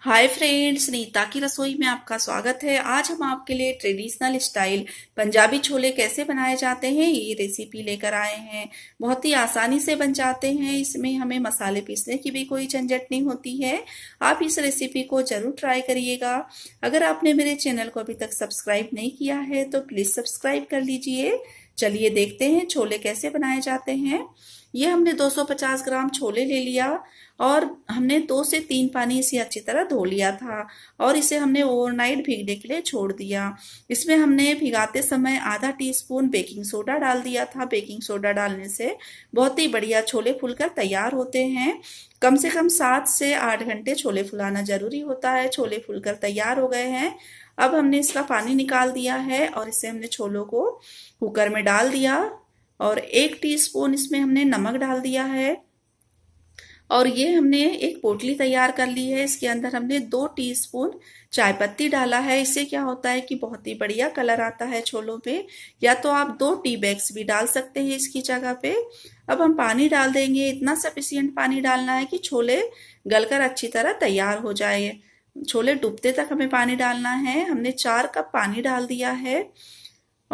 hi friends Nita की रसोई में आपका स्वागत है आज हम आपके लिए ट्रेडिशनल स्टाइल पंजाबी छोले कैसे बनाए जाते हैं ये रेसिपी लेकर आए हैं बहुत ही आसानी से बन जाते हैं इसमें हमें मसाले पीसने की भी कोई झंझट नहीं होती है आप इस रेसिपी को जरूर ट्राई करिएगा अगर आपने मेरे चैनल को अभी तक सब्सक्राइब नहीं किया है तो प्लीज सब्सक्राइब कर लीजिए चलिए देखते हैं छोले कैसे बनाए जाते हैं ये हमने 250 ग्राम छोले ले लिया और हमने दो से तीन पानी इसे अच्छी तरह धो लिया था और इसे हमने ओवरनाइट भीगने के लिए छोड़ दिया इसमें हमने भिगाते समय आधा टीस्पून बेकिंग सोडा डाल दिया था बेकिंग सोडा डालने से बहुत ही बढ़िया छोले फूलकर तैयार होते हैं कम से कम सात से आठ घंटे छोले फुलाना जरूरी होता है छोले फूलकर तैयार हो गए हैं अब हमने इसका पानी निकाल दिया है और इसे हमने छोलों को कुकर में डाल दिया और एक टीस्पून इसमें हमने नमक डाल दिया है और ये हमने एक पोटली तैयार कर ली है इसके अंदर हमने दो टीस्पून चाय पत्ती डाला है इससे क्या होता है कि बहुत ही बढ़िया कलर आता है छोलों पे या तो आप दो टी बैग्स भी डाल सकते हैं इसकी जगह पे अब हम पानी डाल देंगे इतना सफिशियंट पानी डालना है कि छोले गलकर अच्छी तरह तैयार हो जाए छोले डूबते तक हमें पानी डालना है हमने चार कप पानी डाल दिया है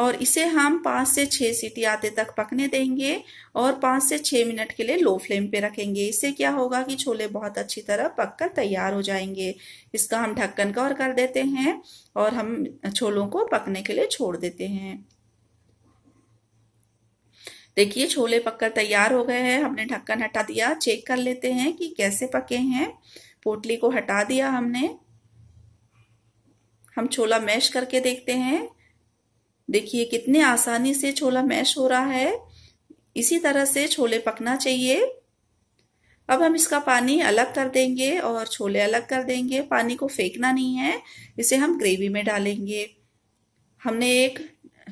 और इसे हम पाँच से छः सीटी आते तक पकने देंगे और पाँच से छः मिनट के लिए लो फ्लेम पे रखेंगे इससे क्या होगा कि छोले बहुत अच्छी तरह पककर तैयार हो जाएंगे इसका हम ढक्कन कवर कर देते हैं और हम छोलों को पकने के लिए छोड़ देते हैं देखिए छोले पककर तैयार हो गए हैं हमने ढक्कन हटा दिया चेक कर लेते हैं कि कैसे पके हैं पोटली को हटा दिया हमने हम छोला मैश करके देखते हैं देखिए कितने आसानी से छोला मैश हो रहा है इसी तरह से छोले पकना चाहिए अब हम इसका पानी अलग कर देंगे और छोले अलग कर देंगे पानी को फेंकना नहीं है इसे हम ग्रेवी में डालेंगे हमने एक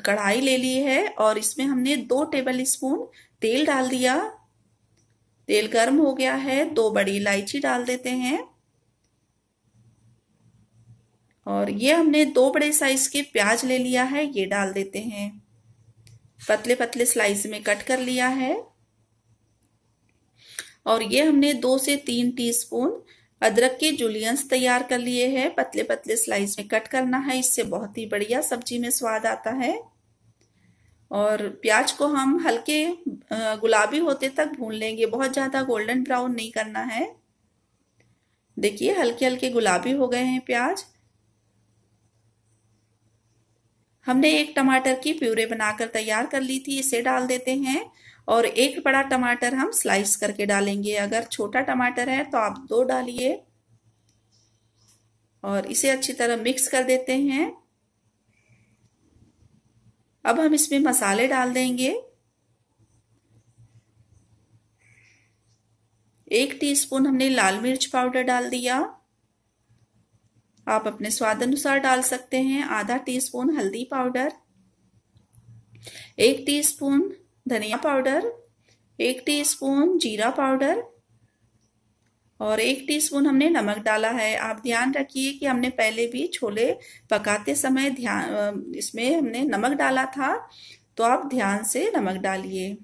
कढ़ाई ले ली है और इसमें हमने दो टेबल स्पून तेल डाल दिया तेल गर्म हो गया है दो बड़ी इलायची डाल देते हैं और ये हमने दो बड़े साइज के प्याज ले लिया है ये डाल देते हैं पतले पतले स्लाइस में कट कर लिया है और ये हमने दो से तीन टीस्पून अदरक के जुलियंस तैयार कर लिए हैं पतले पतले स्लाइस में कट करना है इससे बहुत ही बढ़िया सब्जी में स्वाद आता है और प्याज को हम हल्के गुलाबी होते तक भून लेंगे बहुत ज़्यादा गोल्डन ब्राउन नहीं करना है देखिए हल्के हल्के गुलाबी हो गए हैं प्याज हमने एक टमाटर की प्यूरे बनाकर तैयार कर ली थी इसे डाल देते हैं और एक बड़ा टमाटर हम स्लाइस करके डालेंगे अगर छोटा टमाटर है तो आप दो डालिए और इसे अच्छी तरह मिक्स कर देते हैं अब हम इसमें मसाले डाल देंगे एक टीस्पून हमने लाल मिर्च पाउडर डाल दिया आप अपने स्वाद अनुसार डाल सकते हैं आधा टीस्पून हल्दी पाउडर एक टीस्पून धनिया पाउडर एक टीस्पून जीरा पाउडर और एक टीस्पून हमने नमक डाला है आप ध्यान रखिए कि हमने पहले भी छोले पकाते समय ध्यान इसमें हमने नमक डाला था तो आप ध्यान से नमक डालिए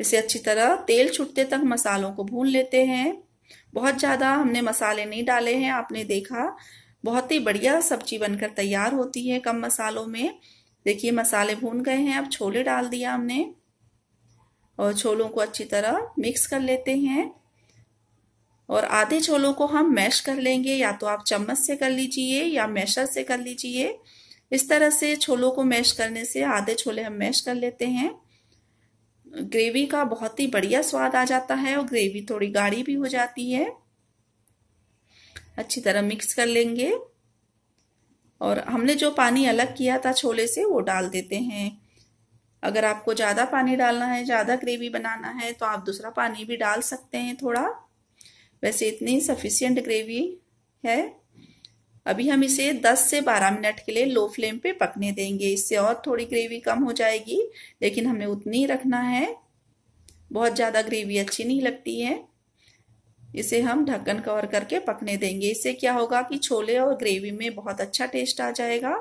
इसे अच्छी तरह तेल छूटते तक मसालों को भून लेते हैं बहुत ज़्यादा हमने मसाले नहीं डाले हैं आपने देखा बहुत ही बढ़िया सब्जी बनकर तैयार होती है कम मसालों में देखिए मसाले भून गए हैं अब छोले डाल दिया हमने और छोलों को अच्छी तरह मिक्स कर लेते हैं और आधे छोलों को हम मैश कर लेंगे या तो आप चम्मच से कर लीजिए या मैशर से कर लीजिए इस तरह से छोलों को मैश करने से आधे छोले हम मैश कर लेते हैं ग्रेवी का बहुत ही बढ़िया स्वाद आ जाता है और ग्रेवी थोड़ी गाढ़ी भी हो जाती है अच्छी तरह मिक्स कर लेंगे और हमने जो पानी अलग किया था छोले से वो डाल देते हैं अगर आपको ज़्यादा पानी डालना है ज़्यादा ग्रेवी बनाना है तो आप दूसरा पानी भी डाल सकते हैं थोड़ा वैसे इतनी सफिशियंट ग्रेवी है अभी हम इसे 10 से 12 मिनट के लिए लो फ्लेम पे पकने देंगे इससे और थोड़ी ग्रेवी कम हो जाएगी लेकिन हमें उतनी रखना है बहुत ज़्यादा ग्रेवी अच्छी नहीं लगती है इसे हम ढक्कन कवर करके पकने देंगे इससे क्या होगा कि छोले और ग्रेवी में बहुत अच्छा टेस्ट आ जाएगा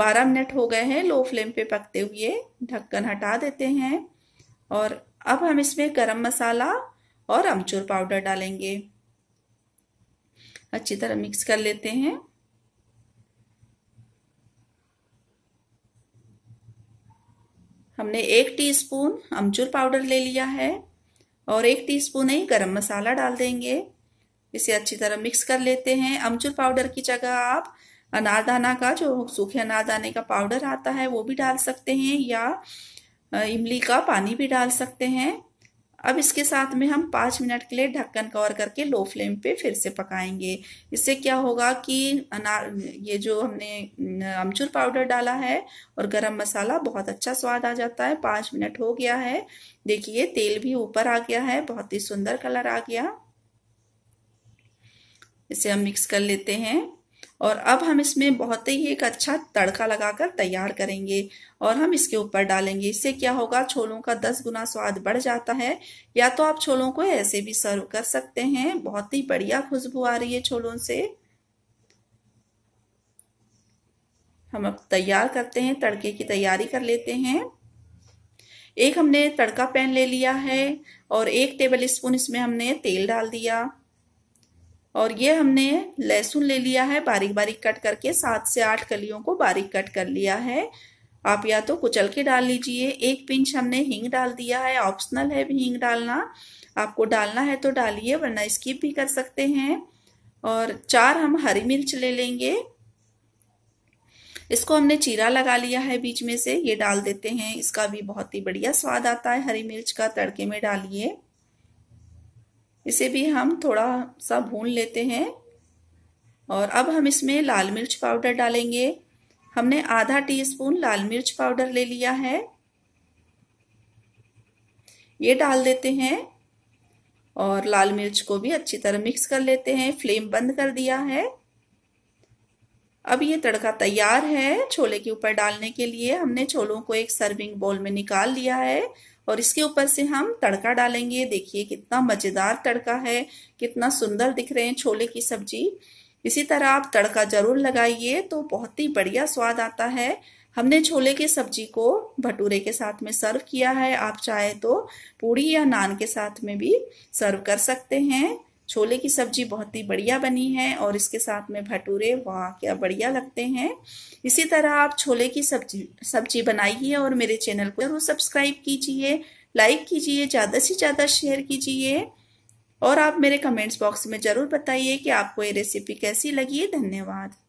12 मिनट हो गए हैं लो फ्लेम पे पकते हुए ढक्कन हटा देते हैं और अब हम इसमें गरम मसाला और अमचूर पाउडर डालेंगे अच्छी तरह मिक्स कर लेते हैं हमने एक टीस्पून अमचूर पाउडर ले लिया है और एक टीस्पून ही गरम मसाला डाल देंगे इसे अच्छी तरह मिक्स कर लेते हैं अमचूर पाउडर की जगह आप अनारदाना का जो सूखे अनारदाने का पाउडर आता है वो भी डाल सकते हैं या इमली का पानी भी डाल सकते हैं अब इसके साथ में हम पाँच मिनट के लिए ढक्कन कवर करके लो फ्लेम पे फिर से पकाएंगे इससे क्या होगा कि अनार ये जो हमने अमचूर पाउडर डाला है और गरम मसाला बहुत अच्छा स्वाद आ जाता है पाँच मिनट हो गया है देखिए तेल भी ऊपर आ गया है बहुत ही सुंदर कलर आ गया इसे हम मिक्स कर लेते हैं और अब हम इसमें बहुत ही एक अच्छा तड़का लगाकर तैयार करेंगे और हम इसके ऊपर डालेंगे इससे क्या होगा छोलों का दस गुना स्वाद बढ़ जाता है या तो आप छोलों को ऐसे भी सर्व कर सकते हैं बहुत ही बढ़िया खुशबू आ रही है छोलों से हम अब तैयार करते हैं तड़के की तैयारी कर लेते हैं एक हमने तड़का पैन ले लिया है और एक टेबल स्पून इसमें हमने तेल डाल दिया और ये हमने लहसुन ले लिया है बारीक बारीक कट करके सात से आठ कलियों को बारीक कट कर लिया है आप या तो कुचल के डाल लीजिए एक पिंच हमने हींग डाल दिया है ऑप्शनल है हींग डालना आपको डालना है तो डालिए वरना स्किप भी कर सकते हैं और चार हम हरी मिर्च ले लेंगे इसको हमने चीरा लगा लिया है बीच में से ये डाल देते हैं इसका भी बहुत ही बढ़िया स्वाद आता है हरी मिर्च का तड़के में डालिए इसे भी हम थोड़ा सा भून लेते हैं और अब हम इसमें लाल मिर्च पाउडर डालेंगे हमने आधा टीस्पून लाल मिर्च पाउडर ले लिया है ये डाल देते हैं और लाल मिर्च को भी अच्छी तरह मिक्स कर लेते हैं फ्लेम बंद कर दिया है अब ये तड़का तैयार है छोले के ऊपर डालने के लिए हमने छोलों को एक सर्विंग बोल में निकाल लिया है और इसके ऊपर से हम तड़का डालेंगे देखिए कितना मज़ेदार तड़का है कितना सुंदर दिख रहे हैं छोले की सब्जी इसी तरह आप तड़का ज़रूर लगाइए तो बहुत ही बढ़िया स्वाद आता है हमने छोले की सब्जी को भटूरे के साथ में सर्व किया है आप चाहे तो पूड़ी या नान के साथ में भी सर्व कर सकते हैं छोले की सब्जी बहुत ही बढ़िया बनी है और इसके साथ में भटूरे वाह क्या बढ़िया लगते हैं इसी तरह आप छोले की सब्जी सब्जी बनाइए और मेरे चैनल को जरूर सब्सक्राइब कीजिए लाइक कीजिए ज़्यादा से ज़्यादा शेयर कीजिए और आप मेरे कमेंट्स बॉक्स में ज़रूर बताइए कि आपको ये रेसिपी कैसी लगी धन्यवाद